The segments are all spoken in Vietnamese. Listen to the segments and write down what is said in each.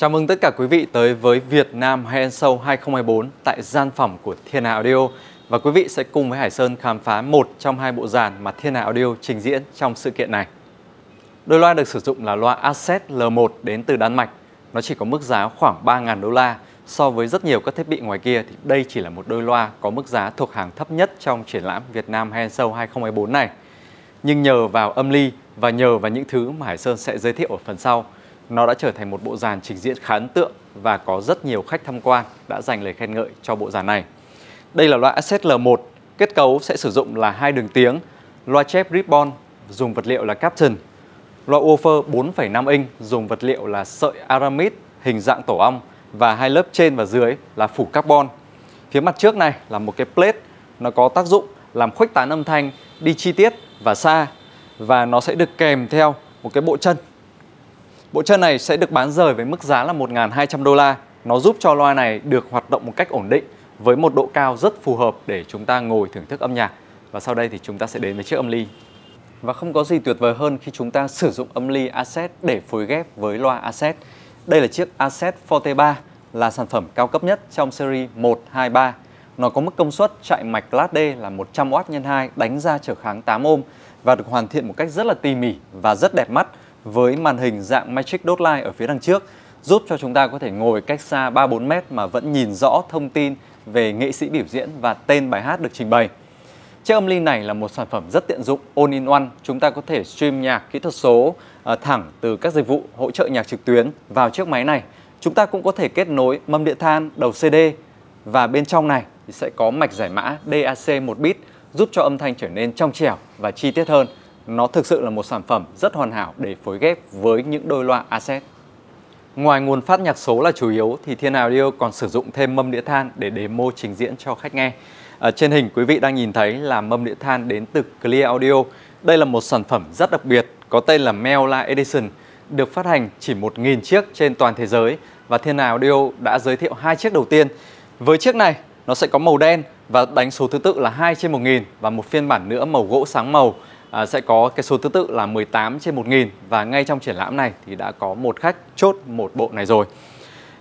Chào mừng tất cả quý vị tới với Việt Nam Hand Show 2024 tại gian phòng của Thiên Hà Audio và quý vị sẽ cùng với Hải Sơn khám phá một trong hai bộ dàn mà Thiên Hà Audio trình diễn trong sự kiện này. Đôi loa được sử dụng là loa Asset L1 đến từ Đan Mạch. Nó chỉ có mức giá khoảng 3.000 đô la. So với rất nhiều các thiết bị ngoài kia thì đây chỉ là một đôi loa có mức giá thuộc hàng thấp nhất trong triển lãm Việt Nam Hand Show 2024 này. Nhưng nhờ vào âm ly và nhờ vào những thứ mà Hải Sơn sẽ giới thiệu ở phần sau – nó đã trở thành một bộ dàn trình diễn khá ấn tượng và có rất nhiều khách tham quan đã dành lời khen ngợi cho bộ dàn này. Đây là loại Asset L1, kết cấu sẽ sử dụng là hai đường tiếng, loa chép ribbon dùng vật liệu là Captain, loa woofer 4,5 inch dùng vật liệu là sợi aramid hình dạng tổ ong và hai lớp trên và dưới là phủ carbon. Phía mặt trước này là một cái plate nó có tác dụng làm khuếch tán âm thanh đi chi tiết và xa và nó sẽ được kèm theo một cái bộ chân Bộ chân này sẽ được bán rời với mức giá là 1.200 đô la. Nó giúp cho loa này được hoạt động một cách ổn định với một độ cao rất phù hợp để chúng ta ngồi thưởng thức âm nhạc. Và sau đây thì chúng ta sẽ đến với chiếc âm ly. Và không có gì tuyệt vời hơn khi chúng ta sử dụng âm ly Asset để phối ghép với loa Asset. Đây là chiếc Asset Forte 3 là sản phẩm cao cấp nhất trong series 123. Nó có mức công suất chạy mạch Class D là 100W x 2 đánh ra trở kháng 8 ôm và được hoàn thiện một cách rất là tỉ mỉ và rất đẹp mắt với màn hình dạng Magic Dot Line ở phía đằng trước giúp cho chúng ta có thể ngồi cách xa 3-4 mét mà vẫn nhìn rõ thông tin về nghệ sĩ biểu diễn và tên bài hát được trình bày. Chiếc âm ly này là một sản phẩm rất tiện dụng, all in one. Chúng ta có thể stream nhạc kỹ thuật số ờ, thẳng từ các dịch vụ hỗ trợ nhạc trực tuyến vào chiếc máy này. Chúng ta cũng có thể kết nối mâm địa than, đầu CD và bên trong này thì sẽ có mạch giải mã DAC 1 bit giúp cho âm thanh trở nên trong trẻo và chi tiết hơn nó thực sự là một sản phẩm rất hoàn hảo để phối ghép với những đôi loa Aset. Ngoài nguồn phát nhạc số là chủ yếu thì Thiên Audio còn sử dụng thêm mâm đĩa than để demo trình diễn cho khách nghe. Ở trên hình quý vị đang nhìn thấy là mâm đĩa than đến từ Clear Audio. Đây là một sản phẩm rất đặc biệt có tên là Meola Edition được phát hành chỉ 1.000 chiếc trên toàn thế giới và Thiên Audio đã giới thiệu hai chiếc đầu tiên. Với chiếc này nó sẽ có màu đen và đánh số thứ tự là 2 trên 1000 và một phiên bản nữa màu gỗ sáng màu À, sẽ có cái số thứ tự là 18 trên 1000 và ngay trong triển lãm này thì đã có một khách chốt một bộ này rồi.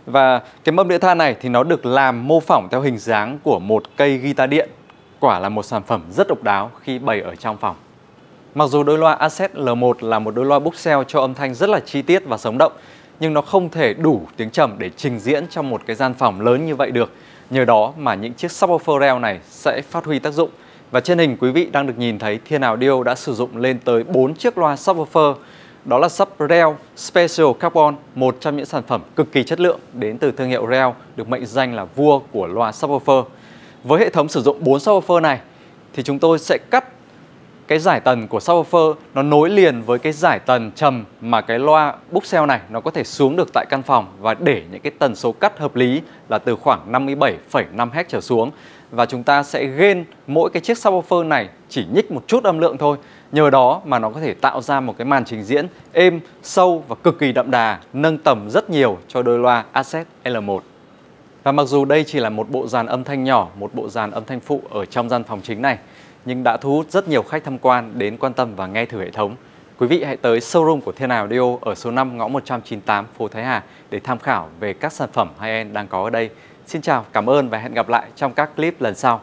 Và cái mâm đĩa than này thì nó được làm mô phỏng theo hình dáng của một cây guitar điện. Quả là một sản phẩm rất độc đáo khi bày ở trong phòng. Mặc dù đôi loa Asset L1 là một đôi loa bookshelf cho âm thanh rất là chi tiết và sống động, nhưng nó không thể đủ tiếng trầm để trình diễn trong một cái gian phòng lớn như vậy được. Nhờ đó mà những chiếc subwoofer reo này sẽ phát huy tác dụng và trên hình quý vị đang được nhìn thấy Thiên Audio đã sử dụng lên tới 4 chiếc loa subwoofer. Đó là sub Rel Special Carbon, một trong những sản phẩm cực kỳ chất lượng đến từ thương hiệu Rel, được mệnh danh là vua của loa subwoofer. Với hệ thống sử dụng 4 subwoofer này thì chúng tôi sẽ cắt cái giải tần của subwoofer nó nối liền với cái giải tần trầm mà cái loa bookshelf này nó có thể xuống được tại căn phòng và để những cái tần số cắt hợp lý là từ khoảng 57,5 Hz trở xuống và chúng ta sẽ gain mỗi cái chiếc subwoofer này chỉ nhích một chút âm lượng thôi. Nhờ đó mà nó có thể tạo ra một cái màn trình diễn êm, sâu và cực kỳ đậm đà, nâng tầm rất nhiều cho đôi loa Asset L1. Và mặc dù đây chỉ là một bộ dàn âm thanh nhỏ, một bộ dàn âm thanh phụ ở trong gian phòng chính này, nhưng đã thu hút rất nhiều khách tham quan đến quan tâm và nghe thử hệ thống. Quý vị hãy tới showroom của Thiên Hào Audio ở số 5 ngõ 198 phố Thái Hà để tham khảo về các sản phẩm high-end đang có ở đây. Xin chào, cảm ơn và hẹn gặp lại trong các clip lần sau.